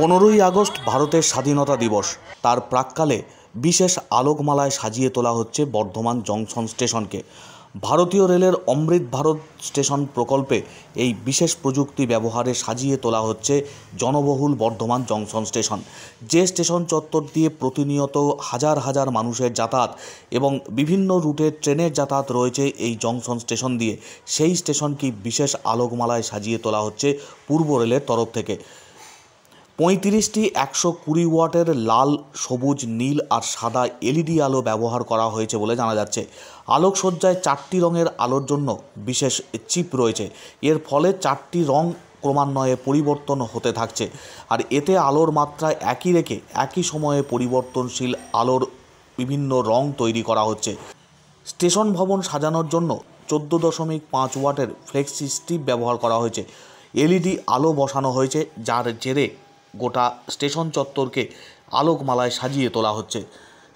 পনেরোই আগস্ট ভারতের স্বাধীনতা দিবস তার প্রাককালে বিশেষ আলোকমালায় সাজিয়ে তোলা হচ্ছে বর্ধমান জংশন স্টেশনকে ভারতীয় রেলের অমৃত ভারত স্টেশন প্রকল্পে এই বিশেষ প্রযুক্তি ব্যবহারে সাজিয়ে তোলা হচ্ছে জনবহুল বর্ধমান জংশন স্টেশন যে স্টেশন চত্বর দিয়ে প্রতিনিয়ত হাজার হাজার মানুষের যাতায়াত এবং বিভিন্ন রুটে ট্রেনের যাতায়াত রয়েছে এই জংশন স্টেশন দিয়ে সেই স্টেশনকে বিশেষ আলোকমালায় সাজিয়ে তোলা হচ্ছে পূর্ব রেলের তরফ থেকে পঁয়ত্রিশটি একশো কুড়ি ওয়াটের লাল সবুজ নীল আর সাদা এলইডি আলো ব্যবহার করা হয়েছে বলে জানা যাচ্ছে আলোকসজ্জায় চারটি রঙের আলোর জন্য বিশেষ চিপ রয়েছে এর ফলে চারটি রং ক্রমান্বয়ে পরিবর্তন হতে থাকছে আর এতে আলোর মাত্রা একই রেখে একই সময়ে পরিবর্তনশীল আলোর বিভিন্ন রং তৈরি করা হচ্ছে স্টেশন ভবন সাজানোর জন্য চোদ্দো দশমিক পাঁচ ওয়াটের ফ্লেক্সি স্টিপ ব্যবহার করা হয়েছে এলইডি আলো বসানো হয়েছে যার জেরে গোটা স্টেশন চত্বরকে আলোকমালায় সাজিয়ে তোলা হচ্ছে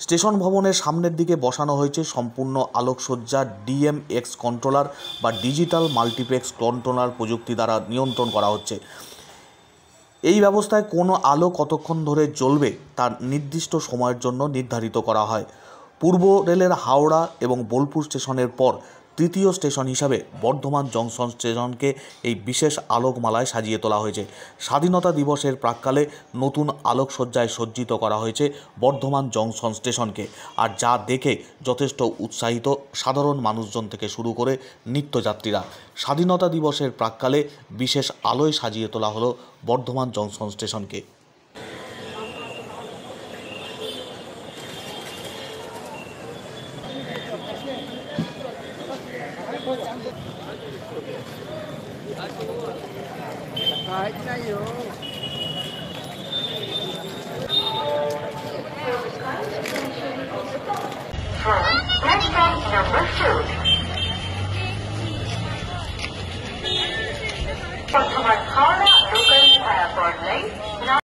স্টেশন ভবনের সামনের দিকে বসানো হয়েছে সম্পূর্ণ আলোকসজ্জা ডিএমএক্স কন্ট্রোলার বা ডিজিটাল মাল্টিপ্লেক্স কন্ট্রোলার প্রযুক্তি দ্বারা নিয়ন্ত্রণ করা হচ্ছে এই ব্যবস্থায় কোনো আলো কতক্ষণ ধরে জ্বলবে তার নির্দিষ্ট সময়ের জন্য নির্ধারিত করা হয় পূর্ব রেলের হাওড়া এবং বোলপুর স্টেশনের পর তৃতীয় স্টেশন হিসাবে বর্ধমান জংশন স্টেশনকে এই বিশেষ আলোকমালায় সাজিয়ে তোলা হয়েছে স্বাধীনতা দিবসের প্রাককালে নতুন আলোকসজ্জায় সজ্জিত করা হয়েছে বর্ধমান জংশন স্টেশনকে আর যা দেখে যথেষ্ট উৎসাহিত সাধারণ মানুষজন থেকে শুরু করে নিত্যযাত্রীরা স্বাধীনতা দিবসের প্রাককালে বিশেষ আলোয় সাজিয়ে তোলা হলো বর্ধমান জংশন স্টেশনকে Kahit na yun. number two. Customer Carla Lucas Airport Lane.